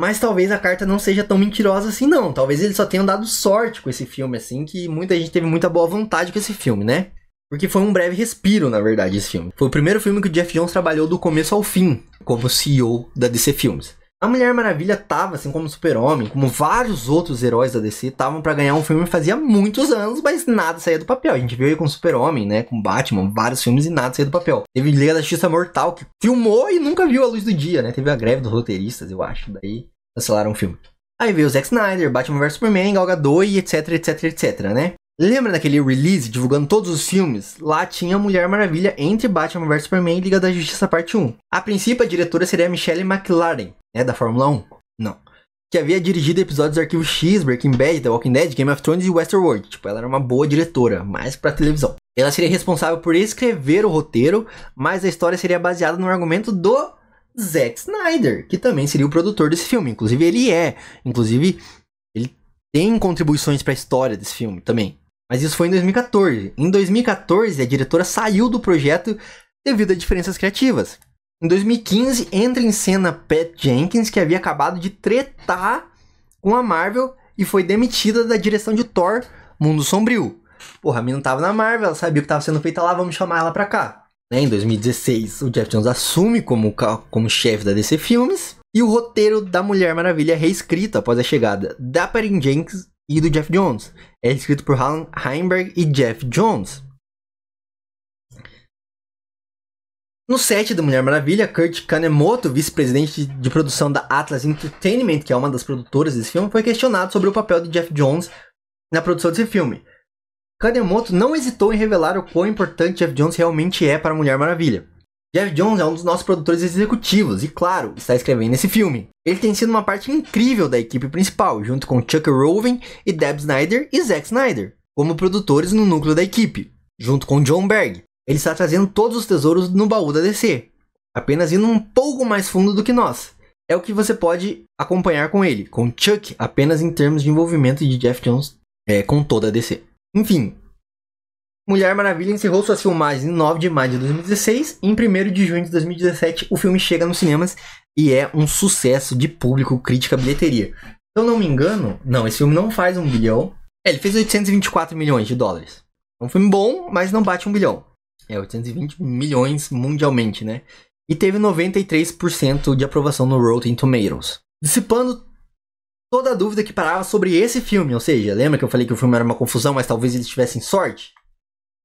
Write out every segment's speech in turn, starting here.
Mas talvez a carta não seja tão mentirosa assim, não. Talvez eles só tenham dado sorte com esse filme, assim, que muita gente teve muita boa vontade com esse filme, né? Porque foi um breve respiro, na verdade, esse filme. Foi o primeiro filme que o Jeff Jones trabalhou do começo ao fim, como CEO da DC Filmes. A Mulher Maravilha tava, assim como Super-Homem, como vários outros heróis da DC, estavam para ganhar um filme fazia muitos anos, mas nada saía do papel. A gente viu aí com Super-Homem, né, com Batman, vários filmes e nada saía do papel. Teve Liga da Justiça Mortal, que filmou e nunca viu a luz do dia, né? Teve a greve dos roteiristas, eu acho, daí cancelaram o filme. Aí veio o Zack Snyder, Batman vs Superman, Gal Gadot e etc, etc, etc, né? Lembra daquele release divulgando todos os filmes? Lá tinha Mulher Maravilha entre Batman vs Superman e Liga da Justiça Parte 1. A princípio, a diretora seria Michelle McLaren, é da Fórmula 1? Não. Que havia dirigido episódios do Arquivo X, Breaking Bad, The Walking Dead, Game of Thrones e Westworld. Tipo, ela era uma boa diretora, mas para televisão. Ela seria responsável por escrever o roteiro, mas a história seria baseada no argumento do Zack Snyder, que também seria o produtor desse filme. Inclusive, ele é. Inclusive, ele tem contribuições para a história desse filme também. Mas isso foi em 2014. Em 2014, a diretora saiu do projeto devido a diferenças criativas. Em 2015, entra em cena Pat Jenkins, que havia acabado de tretar com a Marvel e foi demitida da direção de Thor Mundo Sombrio. Porra, a mina tava na Marvel, ela sabia o que tava sendo feito tá lá, vamos chamar ela pra cá. Né? Em 2016, o Jeff Jones assume como, como chefe da DC Filmes. E o roteiro da Mulher Maravilha é reescrito após a chegada da Perrin Jenkins e do Jeff Jones. É escrito por Alan Heinberg e Jeff Jones. No set da Mulher Maravilha, Kurt Kanemoto, vice-presidente de produção da Atlas Entertainment, que é uma das produtoras desse filme, foi questionado sobre o papel de Jeff Jones na produção desse filme. Kanemoto não hesitou em revelar o quão importante Jeff Jones realmente é para a Mulher Maravilha. Jeff Jones é um dos nossos produtores executivos e, claro, está escrevendo esse filme. Ele tem sido uma parte incrível da equipe principal, junto com Chuck Roven e Deb Snyder e Zack Snyder, como produtores no núcleo da equipe, junto com John Berg, ele está trazendo todos os tesouros no baú da DC, apenas indo um pouco mais fundo do que nós. É o que você pode acompanhar com ele, com Chuck, apenas em termos de envolvimento de Jeff Jones é, com toda a DC. Enfim, Mulher Maravilha encerrou suas filmagens em 9 de maio de 2016 e em 1 de junho de 2017 o filme chega nos cinemas e é um sucesso de público, crítica, bilheteria. Se eu não me engano, não, esse filme não faz um bilhão. É, ele fez 824 milhões de dólares. É um filme bom, mas não bate um bilhão. É, 820 milhões mundialmente, né? E teve 93% de aprovação no Rotten Tomatoes. Dissipando toda a dúvida que parava sobre esse filme. Ou seja, lembra que eu falei que o filme era uma confusão, mas talvez eles tivessem sorte?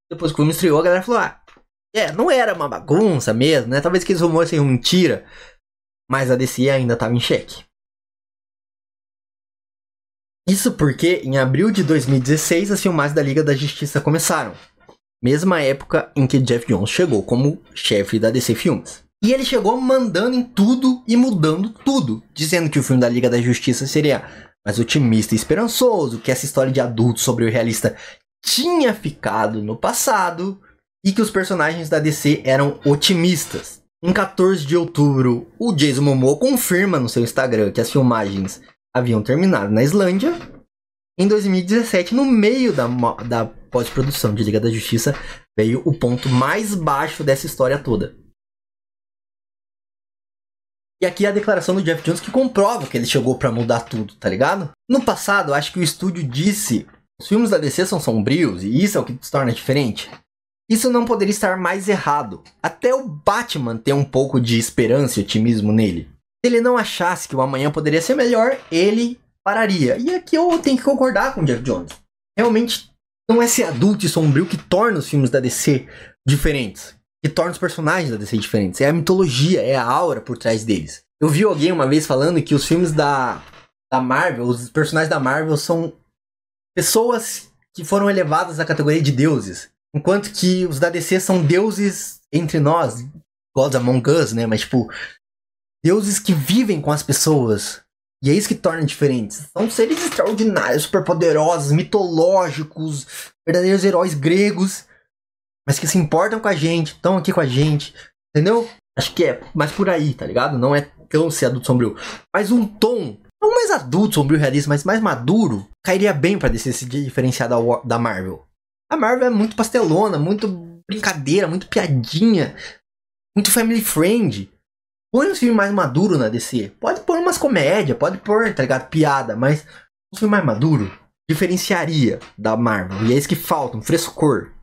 Depois que o filme estreou, a galera falou: ah, é, não era uma bagunça mesmo, né? Talvez que eles rumores sejam mentira. Mas a DC ainda estava em xeque. Isso porque, em abril de 2016, as filmagens da Liga da Justiça começaram mesma época em que Jeff Jones chegou como chefe da DC Filmes. E ele chegou mandando em tudo e mudando tudo, dizendo que o filme da Liga da Justiça seria mais otimista e esperançoso, que essa história de adulto sobre o realista tinha ficado no passado e que os personagens da DC eram otimistas. Em 14 de outubro, o Jason Momoa confirma no seu Instagram que as filmagens haviam terminado na Islândia. Em 2017, no meio da, da pós-produção de Liga da Justiça, veio o ponto mais baixo dessa história toda. E aqui é a declaração do Jeff Jones que comprova que ele chegou para mudar tudo, tá ligado? No passado, acho que o estúdio disse: os filmes da DC são sombrios e isso é o que se torna diferente. Isso não poderia estar mais errado. Até o Batman tem um pouco de esperança e otimismo nele. Se ele não achasse que o amanhã poderia ser melhor, ele pararia. E aqui eu tenho que concordar com o Jeff Jones. Realmente não é esse adulto e sombrio que torna os filmes da DC diferentes. Que torna os personagens da DC diferentes. É a mitologia, é a aura por trás deles. Eu vi alguém uma vez falando que os filmes da, da Marvel, os personagens da Marvel são pessoas que foram elevadas à categoria de deuses. Enquanto que os da DC são deuses entre nós, gods among us, né? Mas, tipo, deuses que vivem com as pessoas, e é isso que torna diferentes. São seres extraordinários, superpoderosos, mitológicos, verdadeiros heróis gregos, mas que se importam com a gente, estão aqui com a gente, entendeu? Acho que é mais por aí, tá ligado? Não é tão ser adulto sombrio. Mas um tom, não mais adulto, sombrio, realista, mas mais maduro, cairia bem pra DC se diferenciar da, da Marvel. A Marvel é muito pastelona, muito brincadeira, muito piadinha, muito family friend. Põe um filme mais maduro, na DC. Pode pôr umas comédias, pode pôr, tá ligado? Piada, mas um filme mais maduro diferenciaria da Marvel. E é isso que falta, um frescor.